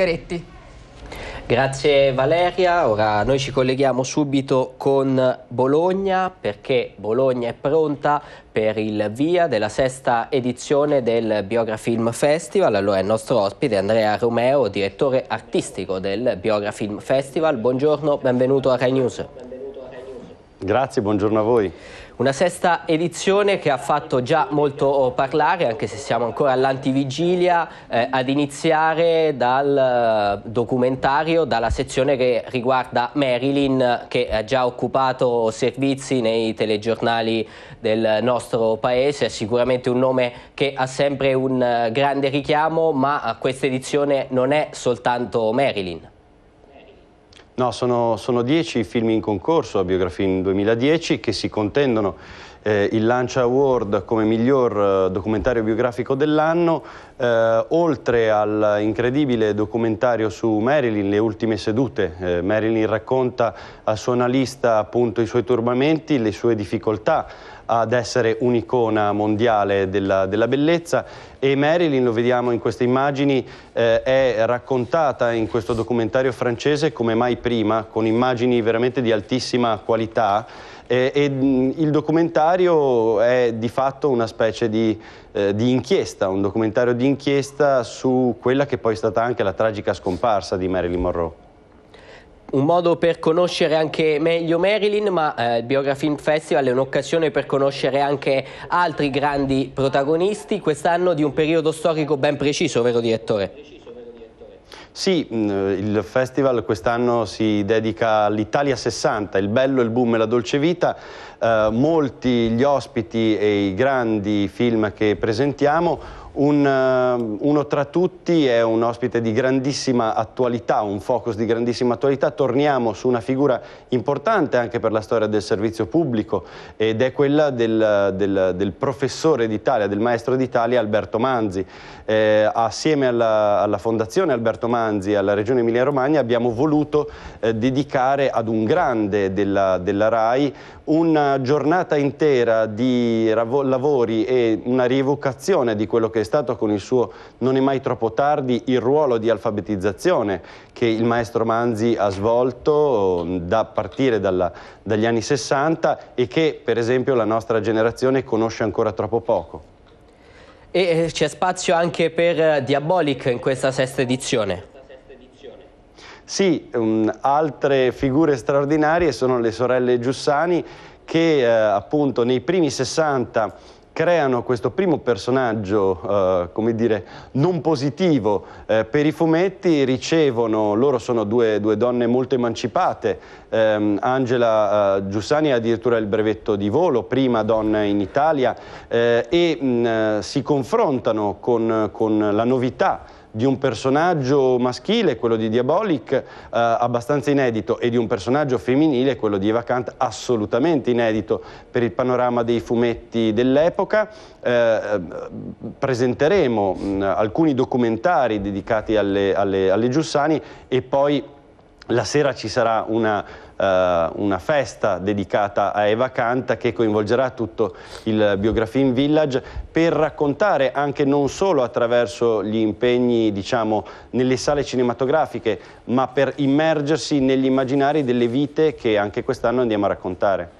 Gheretti. Grazie Valeria, ora noi ci colleghiamo subito con Bologna perché Bologna è pronta per il via della sesta edizione del Biografilm Festival. Allora il nostro ospite Andrea Romeo, direttore artistico del Biografilm Festival. Buongiorno, benvenuto a Rai News. Grazie, buongiorno a voi. Una sesta edizione che ha fatto già molto oh, parlare, anche se siamo ancora all'antivigilia, eh, ad iniziare dal eh, documentario, dalla sezione che riguarda Marilyn, che ha già occupato servizi nei telegiornali del nostro paese, è sicuramente un nome che ha sempre un eh, grande richiamo, ma questa edizione non è soltanto Marilyn. No, sono, sono dieci film in concorso a Biografia in 2010 che si contendono eh, il Lancia Award come miglior eh, documentario biografico dell'anno, eh, oltre all'incredibile documentario su Marilyn, Le ultime sedute. Eh, Marilyn racconta al suo analista appunto i suoi turbamenti, le sue difficoltà ad essere un'icona mondiale della, della, bellezza e Marilyn, lo vediamo in queste immagini, eh, è raccontata in questo documentario francese come mai prima, con immagini veramente di altissima qualità e, e mm, il documentario è di fatto una specie di, eh, di inchiesta, un documentario di inchiesta su quella che poi è stata anche la tragica scomparsa di Marilyn Monroe un modo per conoscere anche meglio Marilyn, ma eh, il Biogra Film Festival è un'occasione per conoscere anche altri grandi protagonisti quest'anno di un periodo storico ben preciso, vero direttore? Sì, mm, il festival quest'anno si dedica all'Italia 60, il bello, il boom e la dolce vita. Eh, molti gli ospiti e i grandi film che presentiamo un, ehm, uno tra tutti è un ospite di grandissima attualità, un focus di grandissima attualità. Torniamo su una figura importante anche per la storia del servizio pubblico ed è quella del, del, del professore d'Italia, del maestro d'Italia Alberto Manzi. Eh, assieme alla, alla, Fondazione Alberto Manzi e alla Regione Emilia-Romagna abbiamo voluto eh, dedicare ad un grande della, della RAI una giornata intera di lavori e una rievocazione di quello che che è stato con il suo Non è mai troppo tardi il ruolo di alfabetizzazione che il maestro Manzi ha svolto mm, da partire dalla, dagli anni 60 e che per esempio la nostra generazione conosce ancora troppo poco. E eh, c'è spazio anche per eh, Diabolic in questa sesta edizione? Sì, um, altre figure straordinarie sono le sorelle Giussani che eh, appunto nei primi 60 creano questo primo personaggio, eh, come dire, non positivo eh, per i fumetti, ricevono, loro sono due, due donne molto emancipate, ehm, eh, Angela Giussani ha addirittura il brevetto di volo, prima donna in Italia, eh, e mh, mm, eh, si confrontano con, con la novità di un personaggio maschile, quello di Diabolic, eh, abbastanza inedito, e di un personaggio femminile, quello di Eva Kant, assolutamente inedito per il panorama dei fumetti dell'epoca. Eh, presenteremo mh, alcuni documentari dedicati alle, alle, alle Giussani e poi la sera ci sarà una, uh, una, festa dedicata a Eva Canta che coinvolgerà tutto il Biografin Village per raccontare anche non solo attraverso gli impegni diciamo, nelle sale cinematografiche ma per immergersi negli immaginari delle vite che anche quest'anno andiamo a raccontare.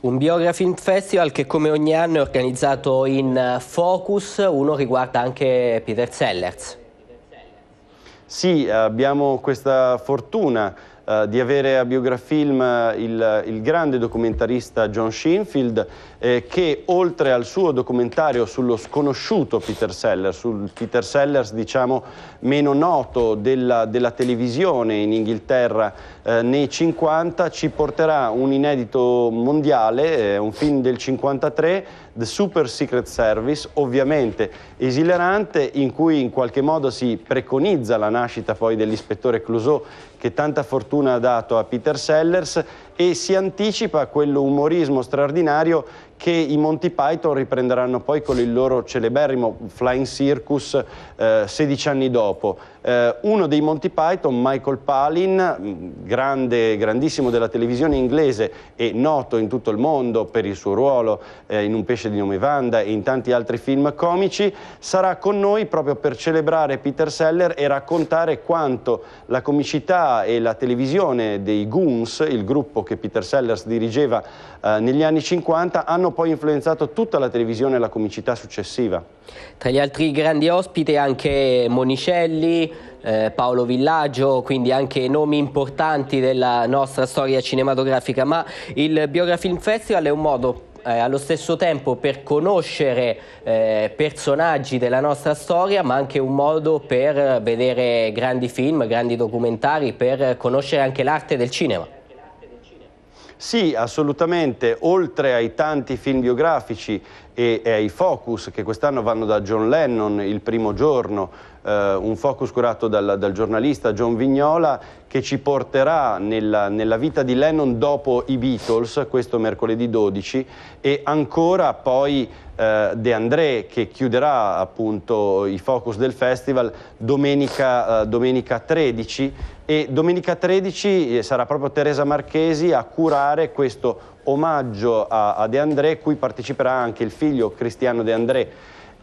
Un Biografin Festival che come ogni anno è organizzato in eh, Focus, uno riguarda anche Peter Sellers. Sì, abbiamo questa fortuna eh, di avere a Biografilm eh, il, il grande documentarista John Sheinfield eh, che oltre al suo documentario sullo sconosciuto Peter Sellers, sul Peter Sellers diciamo meno noto della, della televisione in Inghilterra eh, nei 50, ci porterà un inedito mondiale, eh, un film del 53, The Super Secret Service, ovviamente esilerante, in cui in qualche modo si preconizza la nascita poi dell'ispettore Clouseau che tanta fortuna ha dato a Peter Sellers e si anticipa quell'umorismo straordinario che i Monty Python riprenderanno poi con il loro celeberrimo Flying Circus eh, 16 anni dopo. Eh, uno dei Monty Python, Michael Palin, mm, grande, grandissimo della televisione inglese e noto in tutto il mondo per il suo ruolo eh, in Un pesce di nome Vanda e in tanti altri film comici, sarà con noi proprio per celebrare Peter Seller e raccontare quanto la comicità e la televisione dei Goons, il gruppo che Peter Sellers dirigeva eh, negli anni 50, hanno hanno poi influenzato tutta la televisione e la comicità successiva. Tra gli altri grandi ospiti anche Monicelli, eh, Paolo Villaggio, quindi anche nomi importanti della nostra storia cinematografica, ma il Biografilm Festival è un modo eh, allo stesso tempo per conoscere eh, personaggi della nostra storia ma anche un modo per vedere grandi film, grandi documentari, per conoscere anche l'arte del cinema. Sì, assolutamente, oltre ai tanti film biografici e, e ai focus che quest'anno vanno da John Lennon, il primo giorno, eh, un focus curato dal, dal, giornalista John Vignola che ci porterà nella, nella vita di Lennon dopo i Beatles, questo mercoledì 12, e ancora poi Uh, De André che chiuderà appunto i focus del festival domenica, uh, domenica 13 e domenica 13 eh, sarà proprio Teresa Marchesi a curare questo omaggio a, a De André, cui parteciperà anche il figlio Cristiano De André.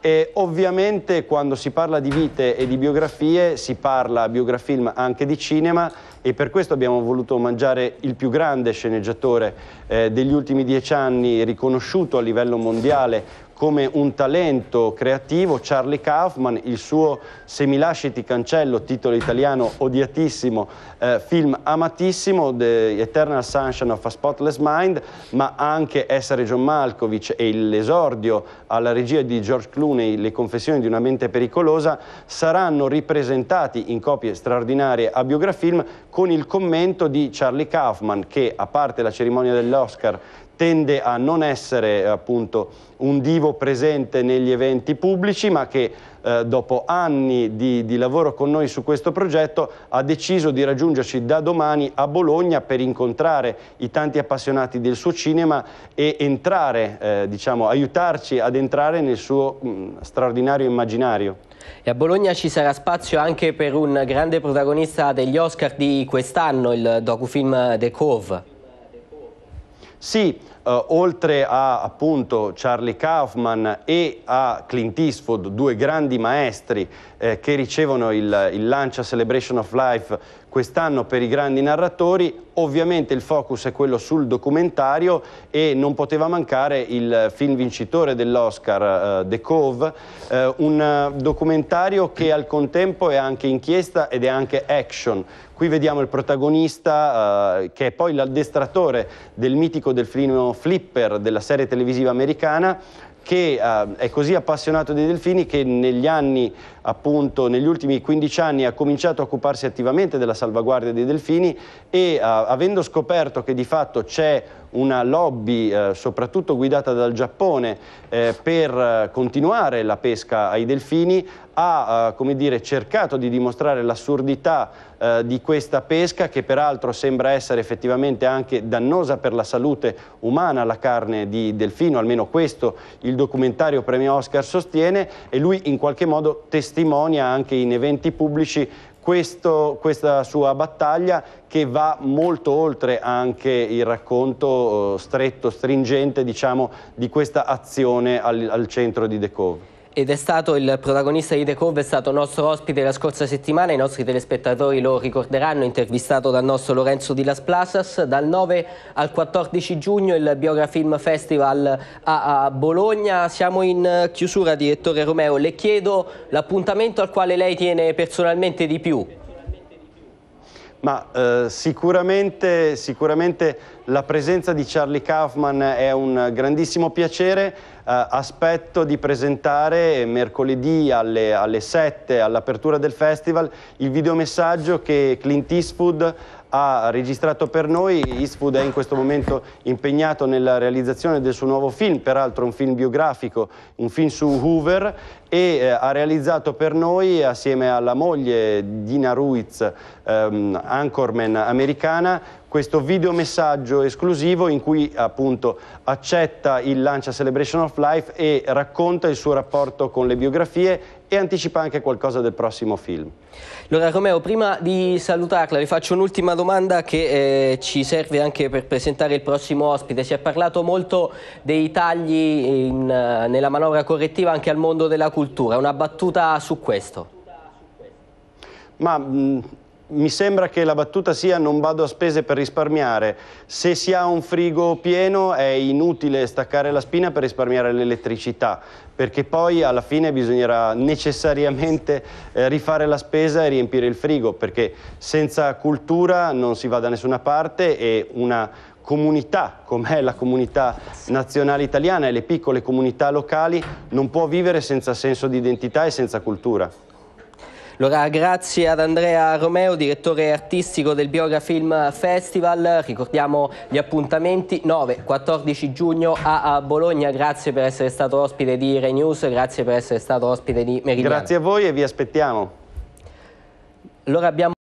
E ovviamente quando si parla di vite e di biografie si parla a biografilm anche di cinema e per questo abbiamo voluto mangiare il più grande sceneggiatore eh, degli ultimi dieci anni riconosciuto a livello mondiale come un talento creativo, Charlie Kaufman, il suo Se mi lasci ti cancello, titolo italiano odiatissimo, eh, film amatissimo, The Eternal Sunshine of a Spotless Mind, ma anche Essere John Malkovich e l'esordio alla regia di George Clooney, Le confessioni di una mente pericolosa, saranno ripresentati in copie straordinarie a biografilm con il commento di Charlie Kaufman che, a parte la cerimonia dell'Oscar tende a non essere appunto un divo presente negli eventi pubblici ma che eh, dopo anni di, di, lavoro con noi su questo progetto ha deciso di raggiungerci da domani a Bologna per incontrare i tanti appassionati del suo cinema e entrare, eh, diciamo, aiutarci ad entrare nel suo mh, mm, straordinario immaginario. E a Bologna ci sarà spazio anche per un grande protagonista degli Oscar di quest'anno, il docufilm The Cove. See, eh, oltre a appunto Charlie Kaufman e a Clint Eastwood, due grandi maestri eh, che ricevono il, il Lancia Celebration of Life quest'anno per i grandi narratori, ovviamente il focus è quello sul documentario e non poteva mancare il film vincitore dell'Oscar uh, The Cove, uh, un documentario che al contempo è anche inchiesta ed è anche action. Qui vediamo il protagonista uh, che è poi l'addestratore del mitico delfino flipper della serie televisiva americana che uh, è così appassionato dei delfini che negli anni, appunto, negli ultimi 15 anni ha cominciato a occuparsi attivamente della salvaguardia dei delfini e uh, avendo scoperto che di fatto c'è una lobby eh, soprattutto guidata dal Giappone eh, per eh, continuare la pesca ai delfini, ha eh, dire, cercato di dimostrare l'assurdità eh, di questa pesca che peraltro sembra essere effettivamente anche dannosa per la salute umana la carne di delfino, almeno questo il documentario premio Oscar sostiene e lui in qualche modo testimonia anche in eventi pubblici questo, questa sua battaglia che va molto oltre anche il racconto eh, stretto, stringente diciamo, di questa azione al, al centro di De Cove ed è stato il protagonista di The Cove, è stato nostro ospite la scorsa settimana, i nostri telespettatori lo ricorderanno, intervistato dal nostro Lorenzo di Las Plazas, dal 9 al 14 giugno il Biografilm Festival a, a Bologna, siamo in chiusura direttore Romeo, le chiedo l'appuntamento al quale lei tiene personalmente di più. Ma eh, sicuramente, sicuramente, la presenza di Charlie Kaufman è un grandissimo piacere. Eh, aspetto di presentare mercoledì alle, alle 7 all'apertura del festival il videomessaggio che Clint Eastwood ha registrato per noi. Eastwood è in questo momento impegnato nella realizzazione del suo nuovo film, peraltro un film biografico, un film su Hoover e eh, ha realizzato per noi assieme alla moglie Dina Ruiz, ehm, anchorman americana, questo videomessaggio esclusivo in cui appunto accetta il Lancia Celebration of Life e racconta il suo rapporto con le biografie e anticipa anche qualcosa del prossimo film. Allora Romeo, prima di salutarla le faccio un'ultima domanda che eh, ci serve anche per presentare il prossimo ospite. Si è parlato molto dei tagli in, eh, nella manovra correttiva anche al mondo della cultura. Una battuta su questo? Ma... Mh, mm, mi sembra che la battuta sia non vado a spese per risparmiare. Se si ha un frigo pieno è inutile staccare la spina per risparmiare l'elettricità, perché poi alla fine bisognerà necessariamente eh, rifare la spesa e riempire il frigo, perché senza cultura non si va da nessuna parte e una comunità, com'è la comunità nazionale italiana e le piccole comunità locali, non può vivere senza senso di identità e senza cultura. Allora, grazie ad Andrea Romeo, direttore artistico del Biografilm Festival. Ricordiamo gli appuntamenti 9-14 giugno a, Bologna. Grazie per essere stato ospite di Rai News, grazie per essere stato ospite di Meridiano. Grazie a voi e vi aspettiamo. Allora abbiamo